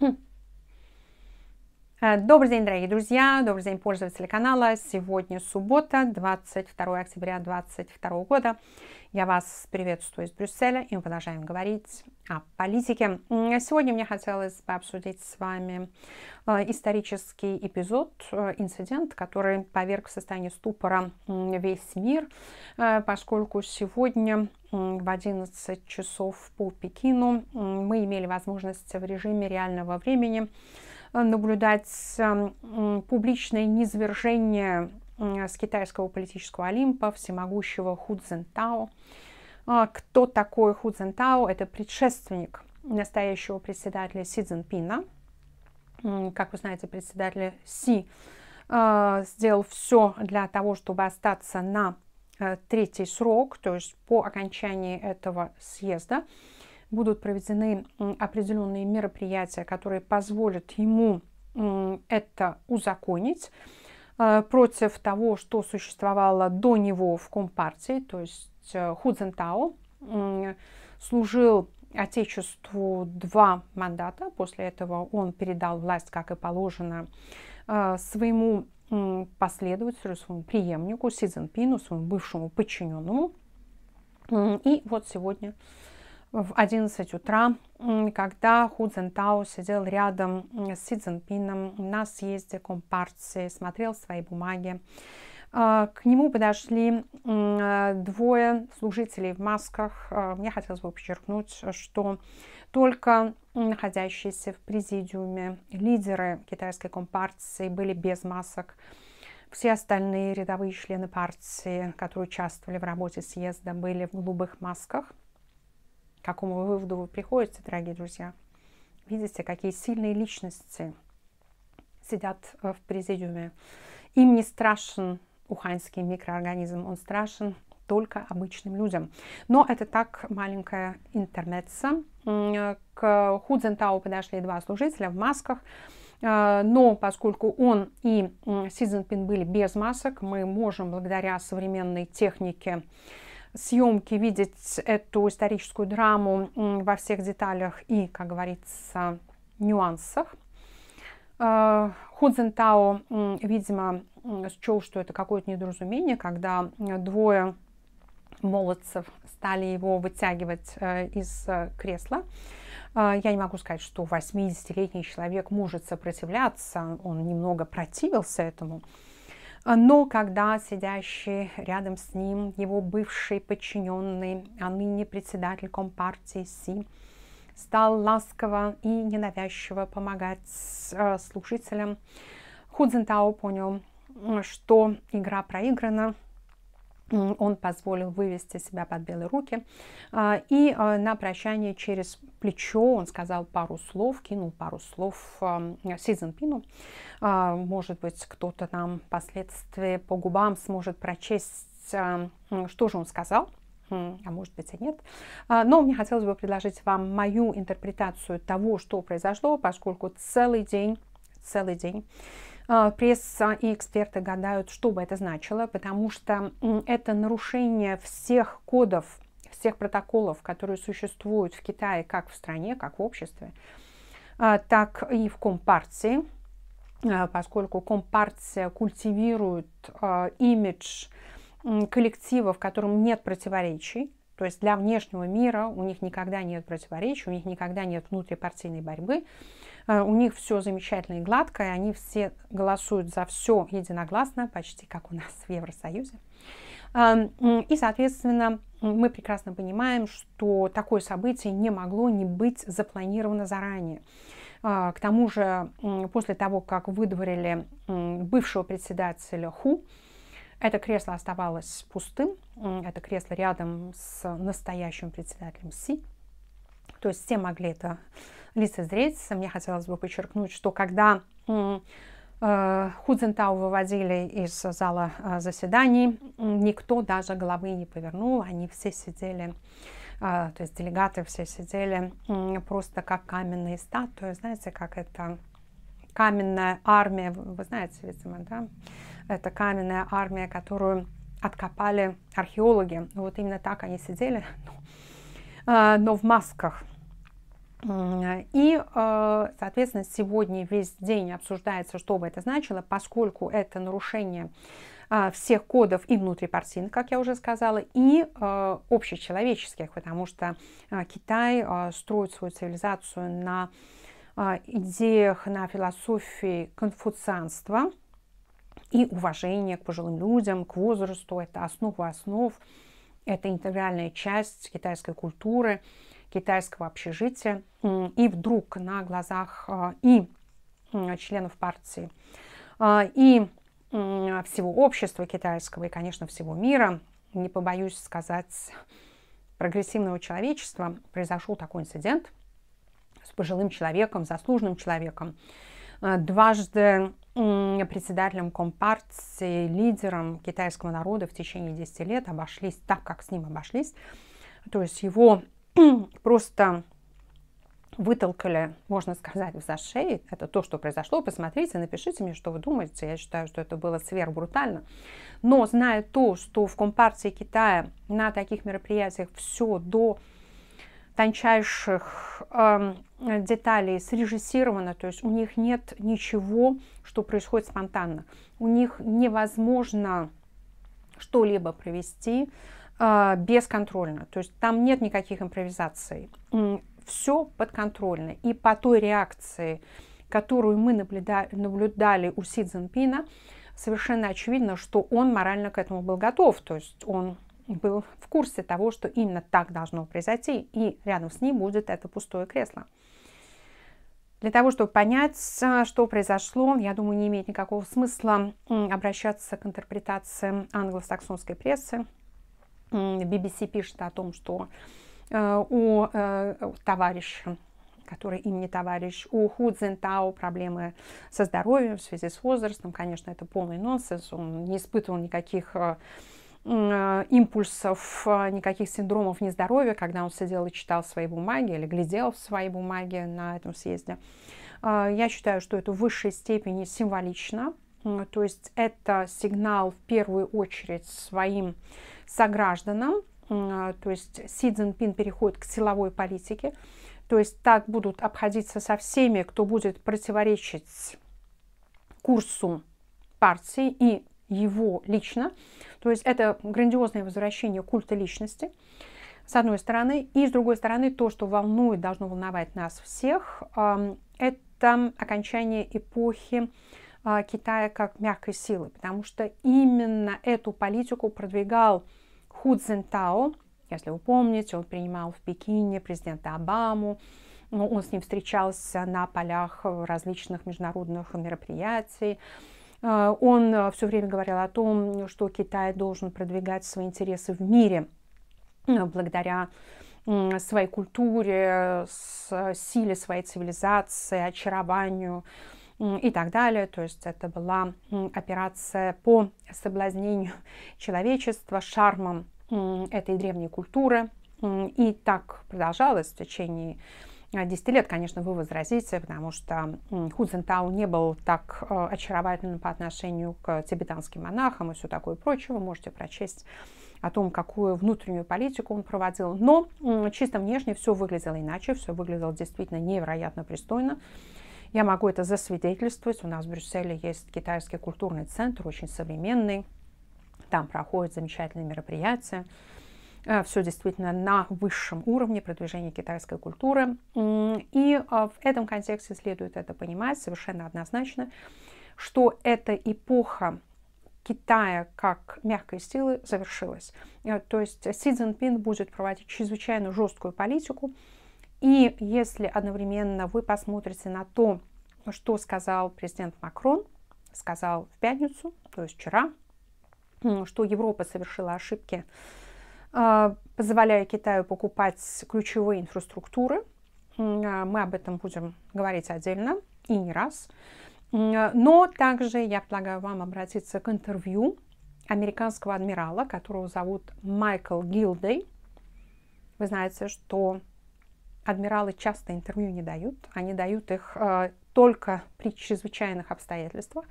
Hm. Э, добрый день, дорогие друзья, добрый день, пользователи канала. Сегодня суббота, 22 октября 2022 года. Я вас приветствую из Брюсселя, и мы продолжаем говорить о политике. Сегодня мне хотелось бы обсудить с вами э, исторический эпизод, э, инцидент, который поверг в состояние ступора весь мир, поскольку сегодня в 11 часов по Пекину мы имели возможность в режиме реального времени Э, наблюдать эм, публичное низвержение э, с китайского политического олимпа, всемогущего Ху Цзинтао. А, кто такой Ху Цзинтао? Это предшественник настоящего председателя Си Цзиньпина. Как вы знаете, председатель Си э, сделал все для того, чтобы остаться на третий срок, то есть по окончании этого съезда будут проведены определенные мероприятия, которые позволят ему это узаконить э, против того, что существовало до него в Компартии, то есть э, Худзентау служил Отечеству два мандата, после этого он передал власть, как и положено, э, своему последователю, своему преемнику Си Цзиньпину, своему бывшему подчиненному. И вот сегодня в 11 утра, когда Ху Цзентао сидел рядом с Си Цзинпином на съезде Компартии, смотрел свои бумаги. А, к нему подошли двое служителей в масках. А, мне хотелось бы подчеркнуть, что только находящиеся в президиуме лидеры китайской компартии были без масок. Все остальные рядовые члены партии, которые участвовали в работе съезда, были в голубых масках – к какому выводу вы приходите, дорогие друзья. Видите, какие сильные личности сидят э, в президиуме. Им не страшен уханьский микроорганизм, он страшен только обычным людям. Но это так маленькая интернетса. К Худзентау подошли два служителя в масках, э, но поскольку он и Си Цзиньпин были без масок, мы можем благодаря современной технике съемки видеть эту историческую драму во всех деталях и, как говорится, нюансах. Э, Худзентао, видимо, счел, что это какое-то недоразумение, когда э, двое молодцев стали его вытягивать э, из кресла. Я не могу сказать, что 80-летний человек может сопротивляться, он немного противился этому, а, но когда сидящий рядом с ним его бывший подчиненный, а ныне председатель Компартии Си, стал ласково и ненавязчиво помогать э, слушателям, Худзентао понял, что игра проиграна, он позволил вывести себя под белые руки. А, и а, на прощание через плечо он сказал пару слов, кинул пару слов Си Цзиньпину. А, может быть, кто-то нам впоследствии по губам сможет прочесть, что же он сказал а может быть и нет. Но мне хотелось бы предложить вам мою интерпретацию того, что произошло, поскольку целый день целый день. А, пресса и эксперты гадают, что бы это значило, потому что это нарушение всех кодов, всех протоколов, которые существуют в Китае как в стране, как в обществе, а, так и в Компартии, а, поскольку Компартия культивирует имидж коллектива, в котором нет противоречий, то есть для внешнего мира у них никогда нет противоречий, у них никогда нет внутрипартийной борьбы. Э, у них все замечательно и гладко, и они все голосуют за все единогласно, почти как у нас в Евросоюзе. Эм, и, соответственно, мы прекрасно понимаем, что такое событие не могло не быть запланировано заранее. Э, к тому же, после того, как выдворили бывшего председателя ХУ, это кресло оставалось пустым, это кресло рядом с настоящим председателем Си. То есть все могли это лицезреть. Мне хотелось бы подчеркнуть, что когда э, Худзентау выводили из зала э, заседаний, никто даже головы не повернул, они все сидели, э, то есть делегаты все сидели просто как каменные статуи, знаете, как это каменная армия, вы знаете, видимо, да, это каменная армия, которую откопали археологи, вот именно так они сидели, но в масках, и, э, соответственно, сегодня весь день обсуждается, что бы это значило, поскольку это нарушение а, всех кодов и внутрипартийных, как я уже сказала, и э, общечеловеческих, потому что а, Китай а, строит свою цивилизацию на идеях, на философии конфуцианства и уважения к пожилым людям, к возрасту. Это основа основ, это интегральная часть китайской культуры – китайского общежития. И вдруг на глазах а, и членов партии, а, и всего общества китайского, и, конечно, всего мира, не побоюсь сказать, прогрессивного человечества, произошел такой инцидент с пожилым человеком, заслуженным человеком, а, дважды председателем Компартии, лидером китайского народа в течение 10 лет обошлись так, как с ним обошлись. То есть его просто вытолкали, можно сказать, в зашей. Это то, что произошло. Посмотрите, напишите мне, что вы думаете. Я считаю, что это было сверхбрутально. Но зная то, что в Компартии Китая на таких мероприятиях все до тончайших э, деталей срежиссировано, то есть у них нет ничего, что происходит спонтанно. У них невозможно что-либо провести, а, бесконтрольно. То есть там нет никаких импровизаций. Все подконтрольно. И по той реакции, которую мы наблюдали, наблюдали у Си Цзиньпина, совершенно очевидно, что он морально к этому был готов. То есть он был в курсе того, что именно так должно произойти, и рядом с ним будет это пустое кресло. Для того, чтобы понять, а, что произошло, я думаю, не имеет никакого смысла обращаться к интерпретациям англосаксонской прессы, BBC пишет о том, что э, у э, товарища который им не товарищ. У Ху Цзинтао проблемы со здоровьем в связи с возрастом. Конечно, это полный нонсенс. Он не испытывал никаких э, импульсов, никаких синдромов нездоровья, когда он сидел и читал свои бумаги или глядел в свои бумаги на этом съезде. Я считаю, что это в высшей степени символично. То есть это сигнал в первую очередь своим согражданам, а, то есть Си Цзиньпин переходит к силовой политике, то есть так будут обходиться со всеми, кто будет противоречить курсу партии и его лично. То есть это грандиозное возвращение культа личности, с одной стороны. И с другой стороны, то, что волнует, должно волновать нас всех, это окончание эпохи а, Китая как мягкой силы, потому что именно эту политику продвигал Ху Цзинтао. Если вы помните, он принимал в Пекине президента Обаму, ну, он с ним встречался на полях различных международных мероприятий. А, он а, все время говорил о том, что Китай должен продвигать свои интересы в мире благодаря своей культуре, силе своей цивилизации, очарованию, и так далее. То есть это была операция по соблазнению человечества шармом этой древней культуры. И так продолжалось в течение 10 а, лет, конечно, вы возразите, потому что Худзентау не был так а, очаровательным по отношению к тибетанским монахам и все такое прочее. Вы можете прочесть о том, какую внутреннюю политику он проводил. Но чисто внешне все выглядело иначе, все выглядело действительно невероятно пристойно. Я могу это засвидетельствовать. У нас в Брюсселе есть китайский культурный центр, очень современный. Там проходят замечательные мероприятия. Э, Все действительно на высшем уровне продвижения китайской культуры. И э, в этом контексте следует это понимать совершенно однозначно, что эта эпоха Китая как мягкой силы завершилась. Э, то есть Си Цзиньпин будет проводить чрезвычайно жесткую политику, и если одновременно вы посмотрите на то, что сказал президент Макрон, сказал в пятницу, то есть вчера, что Европа совершила ошибки, а, позволяя Китаю покупать ключевые инфраструктуры. А, мы об этом будем говорить отдельно и не раз. А, но также я предлагаю вам обратиться к интервью американского адмирала, которого зовут Майкл Гилдей. Вы знаете, что адмиралы часто интервью не дают, они дают их э, только при чрезвычайных обстоятельствах.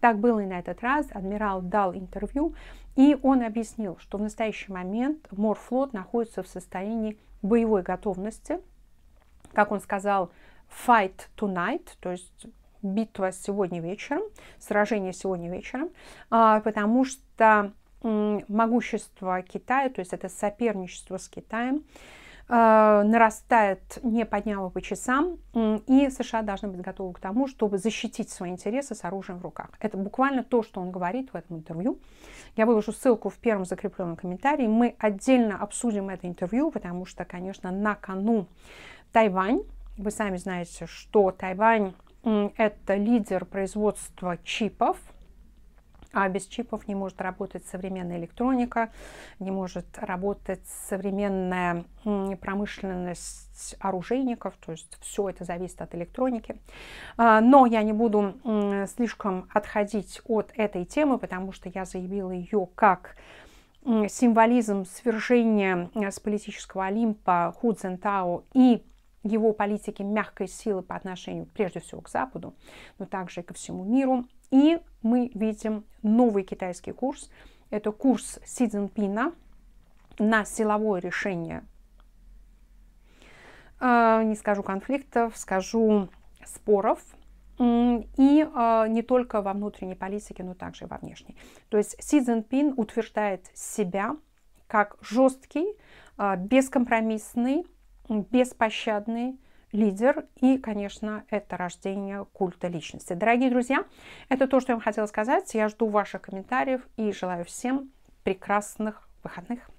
Так было и на этот раз. Адмирал дал интервью, и он объяснил, что в настоящий момент морфлот находится в состоянии боевой готовности. Как он сказал, fight tonight, то есть битва сегодня вечером, сражение сегодня вечером, а, потому что могущество Китая, то есть это соперничество с Китаем, а, нарастает, не подняла по часам, и США должны быть готовы к тому, чтобы защитить свои интересы с оружием в руках. Это буквально то, что он говорит в этом интервью. Я выложу ссылку в первом закрепленном комментарии. Мы отдельно обсудим это интервью, потому что, конечно, на кону Тайвань. Вы сами знаете, что Тайвань это лидер производства чипов – а без чипов не может работать современная электроника, не может работать современная промышленность оружейников, то есть все это зависит от электроники. А, но я не буду слишком отходить от этой темы, потому что я заявила ее как символизм свержения э, с политического Олимпа Ху Цзентао и его политики мягкой силы по отношению прежде всего к Западу, но также и ко всему миру. И мы видим новый китайский курс. Это курс Си Цзиньпина на силовое решение, а, не скажу конфликтов, скажу споров, и а, не только во внутренней политике, но также и во внешней. То есть Си Цзиньпин утверждает себя как жесткий, а, бескомпромиссный беспощадный лидер и, конечно, это рождение культа личности. Дорогие друзья, это то, что я вам хотела сказать. Я жду ваших комментариев и желаю всем прекрасных выходных.